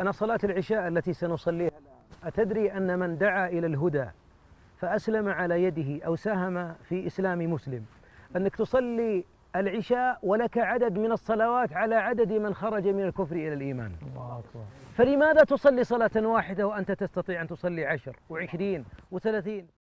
أنا صلاة العشاء التي سنصليها أتدري أن من دعا إلى الهدى فأسلم على يده أو ساهم في إسلام مسلم أنك تصلي العشاء ولك عدد من الصلوات على عدد من خرج من الكفر إلى الإيمان الله أكبر فلماذا تصلي صلاة واحدة وأنت تستطيع أن تصلي عشر وعشرين وثلاثين